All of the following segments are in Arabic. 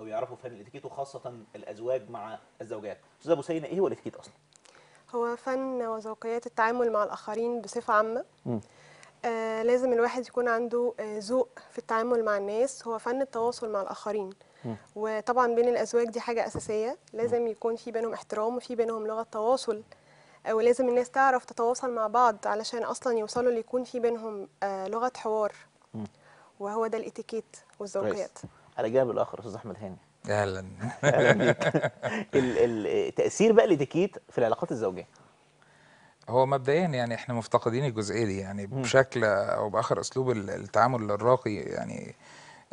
او يعرفوا فن الاتيكيت وخاصه الازواج مع الزوجات استاذه بوسينه ايه هو الاتيكيت اصلا هو فن وذوقيات التعامل مع الاخرين بصفه عامه آه لازم الواحد يكون عنده آه، ذوق آه في التعامل مع الناس هو فن التواصل مع الاخرين م. وطبعا بين الازواج دي حاجه اساسيه لازم يكون في بينهم احترام وفي بينهم لغه تواصل آه ولازم الناس تعرف تتواصل مع بعض علشان اصلا يوصلوا ليكون في بينهم آه، لغه حوار م. وهو ده الاتيكيت والذوقيات على الجانب الاخر استاذ احمد هاني اهلا اهلا التاثير بقى لتكيت في العلاقات الزوجيه هو مبدئيا يعني احنا مفتقدين الجزئيه دي يعني بشكل او باخر اسلوب التعامل الراقي يعني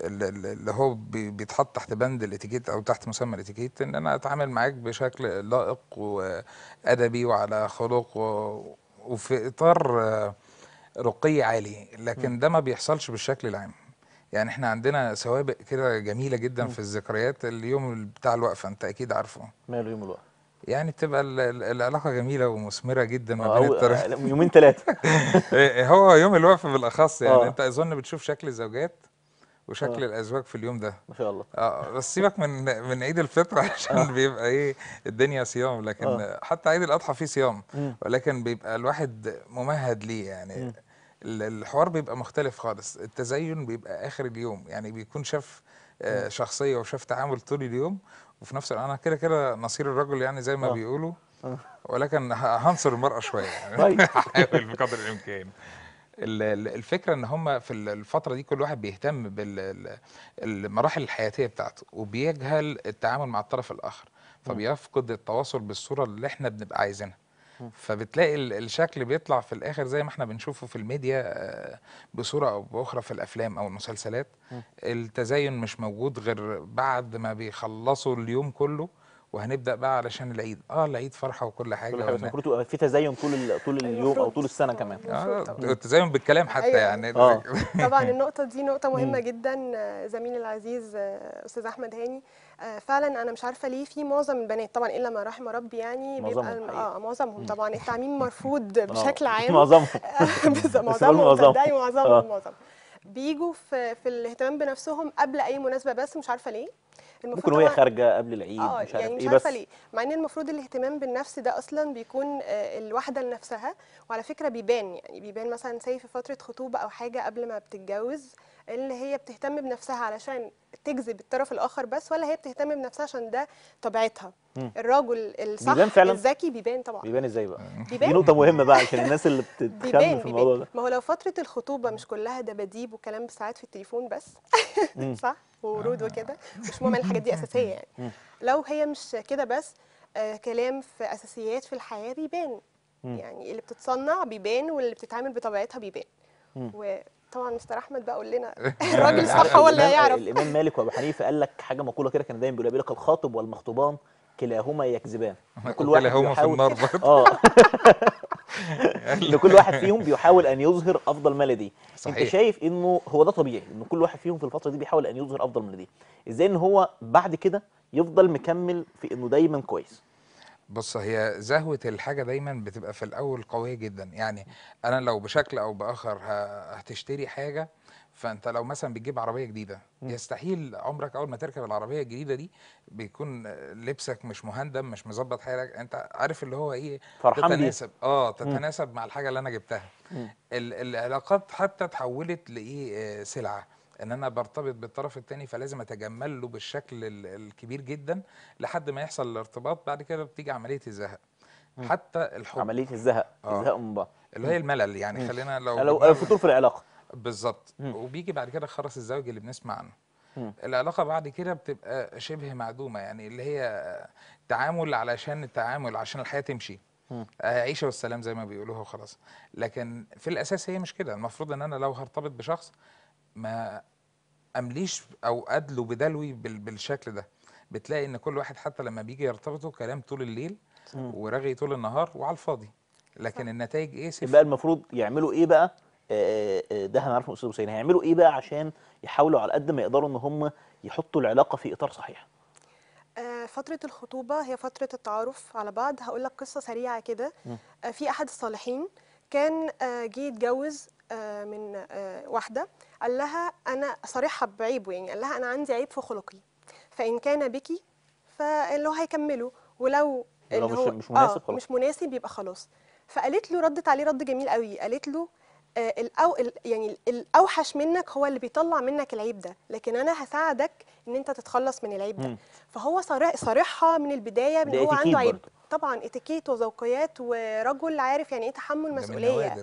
اللي هو بيتحط تحت بند الاتيكيت او تحت مسمى الاتيكيت ان انا اتعامل معاك بشكل لائق وادبي وعلى خلق وفي اطار رقي عالي لكن ده ما بيحصلش بالشكل العام يعني احنا عندنا سوابق كده جميله جدا م. في الذكريات اليوم بتاع الوقفه انت اكيد عارفه ماله يوم الوقفه يعني بتبقى العلاقه جميله ومثمره جدا ما آه، بين الطرفين آه، يومين ثلاثه إيه، هو يوم الوقفه بالاخص يعني أوه. انت اظن بتشوف شكل الزوجات وشكل أوه. الازواج في اليوم ده ما شاء الله اه بس سيبك من من عيد الفطر عشان أوه. بيبقى ايه الدنيا صيام لكن أوه. حتى عيد الاضحى فيه صيام ولكن بيبقى الواحد ممهد ليه يعني مم. الحوار بيبقى مختلف خالص التزين بيبقى اخر اليوم يعني بيكون شاف آه، شخصيه وشاف تعامل طول اليوم وفي نفس الوقت انا كده كده نصير الرجل يعني زي ما أوه. بيقولوا آه. ولكن هنصر المراه شويه يعني طيب. هحاول بقدر الامكان الفكره ان هم في الفتره دي كل واحد بيهتم بالمراحل الحياتيه بتاعته وبيجهل التعامل مع الطرف الاخر فبيفقد التواصل بالصوره اللي احنا بنبقى عايزينها فبتلاقي الشكل بيطلع في الاخر زي ما احنا بنشوفه في الميديا آه، بصوره او باخرى في الافلام او المسلسلات التزين مش موجود غير بعد ما بيخلصوا اليوم كله وهنبدا بقى علشان العيد اه العيد فرحه وكل حاجه كل حاجه المفروض في تزين طول طول أيوة، اليوم او طول السنه كمان آه التزين بالكلام حتى أيوة. يعني آه. طبعا النقطه دي نقطه مهمه جدا آه، زميلي العزيز آه، استاذ احمد هاني آه، فعلا انا مش عارفه ليه في معظم البنات طبعا الا ما رحم ربي يعني بيبقى اه معظمهم طبعا التعميم مرفوض آه، بشكل عام معظمهم آه، معظمهم معظمهم معظمهم بيجوا في, في الاهتمام بنفسهم قبل اي مناسبه بس مش عارفه ليه ممكن وهي خارجه قبل العيد آه مش عارف يعني إيه مش ايه بس مع ان المفروض الاهتمام بالنفس ده اصلا بيكون آه، الواحده لنفسها وعلى فكره بيبان يعني بيبان مثلا زي في فتره خطوبه او حاجه قبل ما بتتجوز اللي هي بتهتم بنفسها علشان تجذب الطرف الاخر بس ولا هي بتهتم بنفسها عشان ده طبيعتها الراجل الصح بيبان فعلا الذكي بيبان طبعا بيبان ازاي بقى بيبان دي نقطه مهمه بقى عشان الناس اللي بتتكلم في الموضوع ده ما هو لو فتره الخطوبه مش كلها دباديب وكلام ساعات في التليفون بس صح ورود آه. وكده مش مهم الحاجات دي اساسيه يعني لو هي مش كده بس آه كلام في اساسيات في الحياه بيبان يعني اللي بتتصنع بيبان واللي بتتعامل بطبيعتها بيبان وطبعا مستر احمد بقى قول لنا الراجل صح ولا يعرف هيعرف الامام مالك وابو حنيفه قال لك حاجه مقوله كده كان دايما بيقولها بيقول لك الخاطب والمخطوبان كلاهما يكذبان كل واحد كلاهما في النار اه كل واحد فيهم بيحاول ان يظهر افضل ما لديه صحيح. انت شايف انه هو ده طبيعي ان كل واحد فيهم في الفتره دي بيحاول ان يظهر افضل ما لديه ازاي ان هو بعد كده يفضل مكمل في انه دايما كويس بص هي زهوة الحاجة دايما بتبقى في الأول قوية جدا يعني أنا لو بشكل أو بآخر هتشتري حاجة فانت لو مثلا بتجيب عربيه جديده م. يستحيل عمرك اول ما تركب العربيه الجديده دي بيكون لبسك مش مهندم مش مظبط حالك انت عارف اللي هو ايه فرحان تتناسب اه تتناسب م. مع الحاجه اللي انا جبتها ال العلاقات حتى تحولت لايه آه، سلعه ان انا برتبط بالطرف الثاني فلازم اتجمل له بالشكل الكبير جدا لحد ما يحصل الارتباط بعد كده بتيجي عمليه الزهق حتى الحب عمليه الزهق آه. الزهق من بعض اللي هي الملل يعني خلينا لو لو فطور في العلاقه بالظبط وبيجي بعد كده خرس الزوج اللي بنسمع عنه العلاقه بعد كده بتبقى شبه معدومه يعني اللي هي تعامل علشان التعامل عشان الحياه تمشي عيشه والسلام زي ما بيقولوها وخلاص لكن في الاساس هي مش كده المفروض ان انا لو هرتبط بشخص ما امليش او ادلو بدلوي بالشكل ده بتلاقي ان كل واحد حتى لما بيجي يرتبطوا كلام طول الليل ورغي طول النهار وعلى الفاضي لكن النتائج ايه يبقى المفروض يعملوا ايه بقى آه، آه، آه، ده هنعرفه من استاذ حسين هيعملوا ايه بقى عشان يحاولوا على قد ما يقدروا ان هم يحطوا العلاقه في اطار صحيح فترة الخطوبة هي فترة التعارف على بعض هقول لك قصة سريعة كده في أحد الصالحين كان جه يتجوز من واحدة قال لها أنا صريحة بعيبه يعني قال لها أنا عندي عيب في خلقي فإن كان بك فاللي هو هيكمله ولو اللي هو مش مناسب آه مش مناسب يبقى خلاص فقالت له ردت عليه رد جميل قوي قالت له آه، الأو... يعني الاوحش منك هو اللي بيطلع منك العيب ده لكن انا هساعدك ان انت تتخلص من العيب ده فهو صارح صارحها من البدايه ان هو عنده عيب برضو. طبعا اتيكيت وذوقيات ورجل عارف يعني ايه تحمل مسؤوليه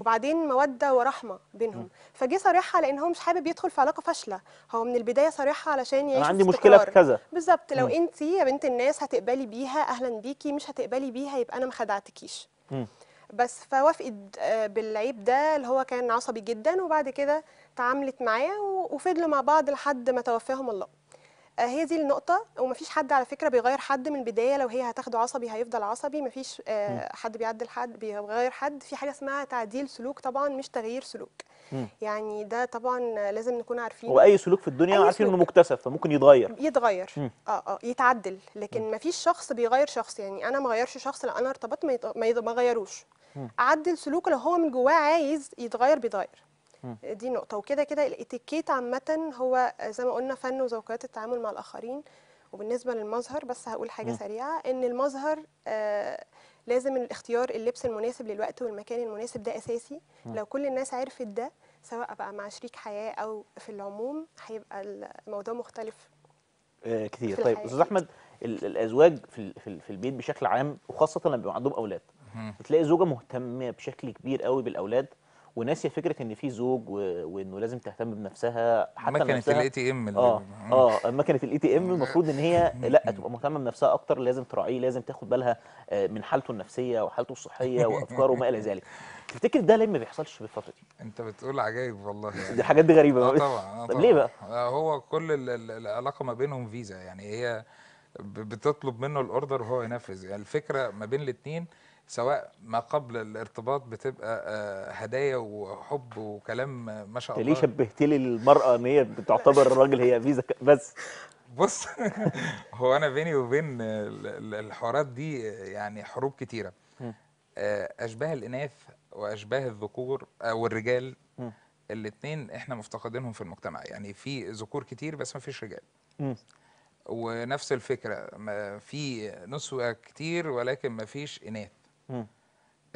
وبعدين موده ورحمه بينهم فجه صارحها لان هو مش حابب يدخل في علاقه فاشله هو من البدايه صارحها علشان يعيش انا عندي مشكله في كذا بالظبط لو انت يا بنت الناس هتقبلي بيها اهلا بيكي مش هتقبلي بيها يبقى انا ما خدعتكيش بس فوافقت آه، بالعيب ده اللي هو كان عصبي جدا وبعد كده تعاملت معاه وفضلوا مع بعض لحد ما توفاهم الله آه، هي دي النقطة ومفيش حد على فكرة بيغير حد من البداية لو هي هتاخده عصبي هيفضل عصبي مفيش آه، حد بيعدل حد بيغير حد في حاجة اسمها تعديل سلوك طبعا مش تغيير سلوك يعني ده طبعا لازم نكون عارفين واي سلوك في الدنيا عارفين انه مكتسب فممكن يتغير يتغير اه اه يتعدل لكن مفيش شخص بيغير شخص يعني انا ما غيرش شخص لان انا ارتبطت ما, يط... ما غيروش اعدل سلوكه لو هو من جواه عايز يتغير بيتغير دي نقطه وكده كده الاتيكيت عامه هو زي ما قلنا فن وذوقيات التعامل مع الاخرين وبالنسبه للمظهر بس هقول حاجه م. سريعه ان المظهر آه لازم الاختيار اللبس المناسب للوقت والمكان المناسب ده اساسي م. لو كل الناس عرفت ده سواء بقى مع شريك حياه او في العموم هيبقى الموضوع مختلف آه كتير طيب استاذ احمد الازواج في في البيت بشكل عام وخاصه لما بيبقى عندهم اولاد بتلاقي زوجه مهتمه بشكل كبير قوي بالاولاد وناسيه فكره ان في زوج و... وانه لازم تهتم بنفسها حتى لو مكنه الاي تي ام اه اه مكنه الاي تي ام المفروض ان هي لا تبقى مهتمه بنفسها اكتر لازم تراعيه لازم تاخد بالها آه، من حالته النفسيه وحالته الصحيه وافكاره وما الى ذلك تفتكر ده ليه ما بيحصلش في الفتره دي انت بتقول عجايب والله يعني. دي حاجات دي غريبه آه طبعا آه طبعا ليه بقى آه، هو كل العلاقه ما بينهم فيزا يعني هي بتطلب منه الاوردر وهو ينفذ يعني الفكره ما بين الاثنين سواء ما قبل الارتباط بتبقى آه، هدايا وحب وكلام ما شاء الله ليه شبهت لي المراه ان هي بتعتبر الراجل هي فيزا بس بص هو انا بيني وبين الحوارات دي يعني حروب كتيره آه، اشباه الاناث واشباه الذكور او آه، الرجال الاثنين احنا مفتقدينهم في المجتمع يعني في ذكور كتير بس ما فيش رجال ونفس الفكره ما في نسوه كتير ولكن ما فيش اناث ال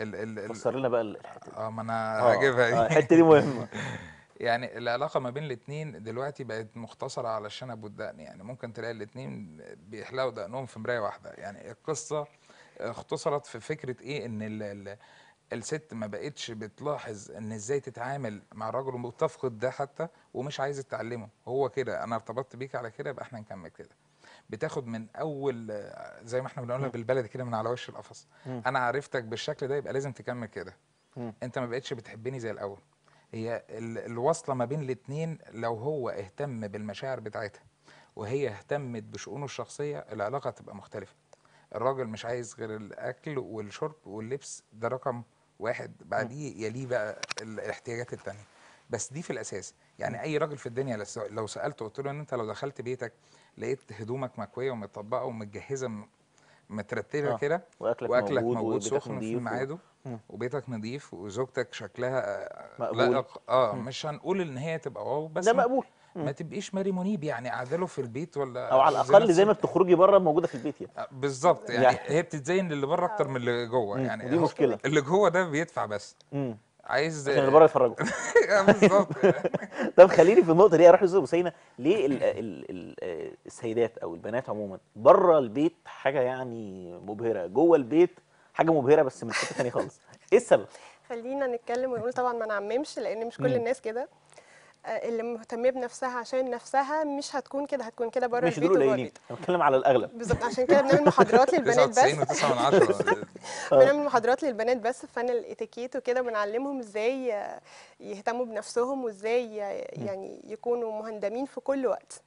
ال فسر لنا بقى الحته دي اه ما انا آه، هجيبها دي آه، إيه؟ الحته دي مهمه يعني العلاقة ما بين الاتنين دلوقتي بقت مختصرة على الشنب والدقن يعني ممكن تلاقي الاتنين بيحلقوا دقنهم في مراية واحدة يعني القصة اختصرت في فكرة ايه ان ال ال الست ما بقتش بتلاحظ ان ازاي تتعامل مع الرجل وبتفقد ده حتى ومش عايزه تعلمه هو كده انا ارتبطت بيك على كده يبقى احنا نكمل كده بتاخد من اول زي ما احنا بنقول بالبلد كده من على وش القفص انا عرفتك بالشكل ده يبقى لازم تكمل كده انت ما بقتش بتحبني زي الاول هي الوصله ما بين الاثنين لو هو اهتم بالمشاعر بتاعتها وهي اهتمت بشؤونه الشخصيه العلاقه تبقى مختلفه الراجل مش عايز غير الاكل والشرب واللبس ده رقم واحد بعديه يليه بقى الاحتياجات الثانيه بس دي في الاساس يعني اي راجل في الدنيا لو سالته قلت له ان انت لو دخلت بيتك لقيت هدومك مكويه ومطبقه ومتجهزه مترتبه آه. كده واكلك, وأكلك موجود, موجود سخن في ميعاده و... وبيتك نظيف وزوجتك شكلها آه، مقبول. لا اه مش هنقول ان هي تبقى واو بس ده مقبول ما تبقيش ماري منيب يعني اعزله في البيت ولا او على الاقل زي ما بتخرجي بره موجوده في البيت يعني آه، بالظبط يعني, يعني هي بتتزين للي بره اكتر من اللي جوه يعني دي مشكله اللي جوه ده بيدفع بس مم. عايز عشان اللي بره يتفرجوا آه، بالظبط طب خليني في النقطه دي اروح لزوجة بوسينا ليه الـ الـ الـ السيدات او البنات عموما بره البيت حاجه يعني مبهره جوه البيت حاجه مبهره بس من حته ثانيه خالص ايه السبب خلينا نتكلم ونقول طبعا ما نعممش لان مش كل الناس كده اللي مهتمه بنفسها عشان نفسها مش هتكون كده هتكون كده بره البيت وبره البيت انا بتكلم على الاغلب بالظبط عشان كده بنعمل محاضرات للبنات بس بنعمل محاضرات للبنات بس في فن الاتيكيت وكده بنعلمهم ازاي يهتموا بنفسهم وازاي يعني يكونوا مهندمين في كل وقت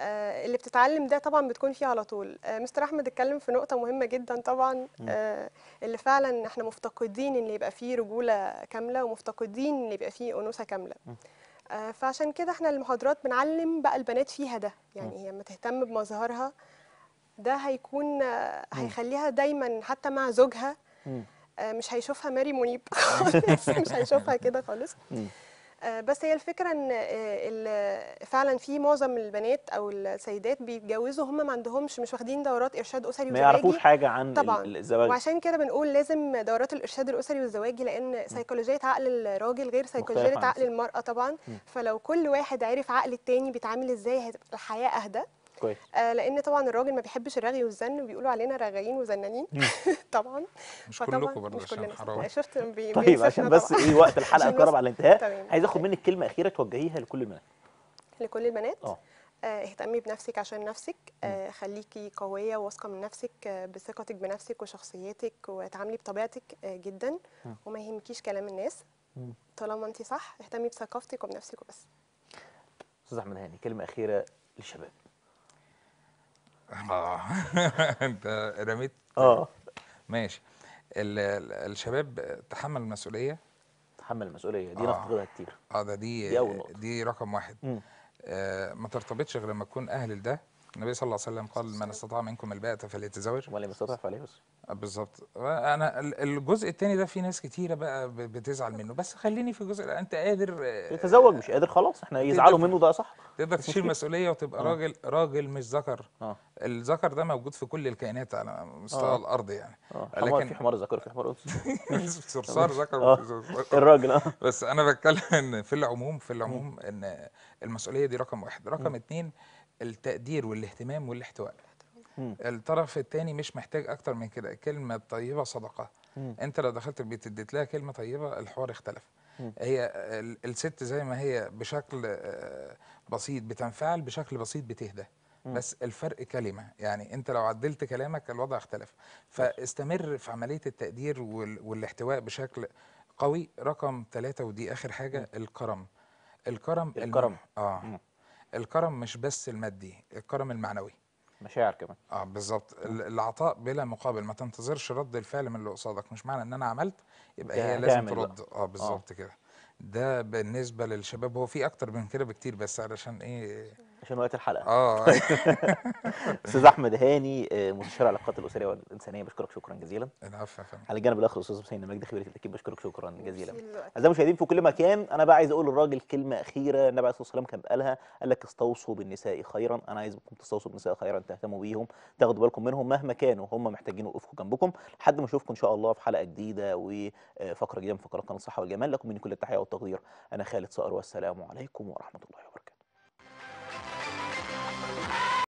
آه، اللي بتتعلم ده طبعا بتكون فيه على طول آه، مستر احمد اتكلم في نقطه مهمه جدا طبعا آه، اللي فعلا احنا مفتقدين ان يبقى فيه رجوله كامله ومفتقدين ان يبقى فيه انوثه كامله آه، فعشان كده احنا المحاضرات بنعلم بقى البنات فيها ده يعني هي لما تهتم بمظهرها ده هيكون آه، هيخليها دايما حتى مع زوجها آه، مش هيشوفها ماري منيب خالص مش هيشوفها كده خالص آه، بس هي الفكره ان آه، فعلا في معظم البنات او السيدات بيتجوزوا هم ما عندهمش مش واخدين دورات ارشاد اسري ما يعرفوش حاجه عن طبعا الزواج وعشان كده بنقول لازم دورات الارشاد الاسري والزواجي لان سيكولوجيه عقل الراجل غير سيكولوجيه عقل المراه طبعا م. فلو كل واحد عرف عقل التاني بيتعامل ازاي هتبقى الحياه اهدى كويس آه لان طبعا الراجل ما بيحبش الرغي والزن وبيقولوا علينا رغايين وزنانين طبعا مش كلكم برضه عشان حرام شفت بي طيب عشان بس ايه وقت الحلقه قرب على الانتهاء عايز اخد آه. منك كلمه اخيره توجهيها لكل البنات لكل البنات اه, آه، اهتمي بنفسك عشان نفسك آه خليكي قويه واثقه من نفسك آه بثقتك بنفسك وشخصيتك وتعاملي بطبيعتك آه جدا م. وما يهمكيش كلام الناس م. طالما انت صح اهتمي بثقافتك وبنفسك وبس استاذ احمد هاني كلمه اخيره للشباب اه انت رميت اه ماشي الشباب تحمل المسؤوليه تحمل المسؤوليه دي آه. نفتقدها كتير اه ده دي دي, دي رقم واحد آه ما ترتبطش غير لما تكون اهل لده النبي صلى الله عليه وسلم قال من استطاع منكم الباءة فليتزوج ولم يستطع فليصم آه، بالظبط انا الجزء الثاني ده في ناس كتيره بقى بتزعل منه بس خليني في الجزء انت قادر تتزوج آه، مش قادر خلاص احنا يزعلوا منه ده صح تقدر تشيل مسؤوليه وتبقى آه. راجل راجل مش ذكر آه. الذكر ده موجود في كل الكائنات على مستوى آه. الارض يعني آه. لكن حمار في حمار ذكر في حمار انثى صرصار ذكر الراجل اه بس انا بتكلم ان في العموم في العموم ان المسؤوليه دي رقم واحد رقم اثنين التقدير والاهتمام والاحتواء الطرف الثاني مش محتاج اكتر من كده كلمه طيبه صدقه مم. انت لو دخلت البيت اديت لها كلمه طيبه الحوار اختلف مم. هي الست زي ما هي بشكل آه، بسيط بتنفعل بشكل بسيط بتهدى بس الفرق كلمه يعني انت لو عدلت كلامك الوضع اختلف فاستمر في عمليه التقدير والاحتواء بشكل قوي رقم ثلاثة ودي اخر حاجه الكرم الكرم الكرم اه مم. الكرم مش بس المادي الكرم المعنوي مشاعر كمان اه بالظبط العطاء بلا مقابل ما تنتظرش رد الفعل من اللي قصادك مش معنى ان انا عملت يبقى هي لازم ترد اه بالظبط آه. كده ده بالنسبه للشباب هو في اكتر من كده بكتير بس علشان ايه عشان وقت الحلقه اه أيوة. استاذ احمد هاني آه، مستشار العلاقات الاسريه والانسانيه بشكرك شكرا جزيلا العفو على الجانب الاخر استاذ حسين المجدي خبير التكييف بشكرك شكرا جزيلا اعزائي المشاهدين في كل مكان انا بقى عايز اقول للراجل كلمه اخيره النبي عليه الصلاه والسلام كان قالها قال لك استوصوا بالنساء خيرا انا عايزكم تستوصوا بالنساء خيرا تهتموا بيهم تاخدوا بالكم منهم مهما كانوا هم محتاجين يقفوا جنبكم لحد ما اشوفكم ان شاء الله في حلقه جديده وفقره آه، جديده من فقرات قناه الصحه والجمال لكم من كل التحيه والتقدير انا خالد صقر والسلام عليكم ورحمه الله وبركاته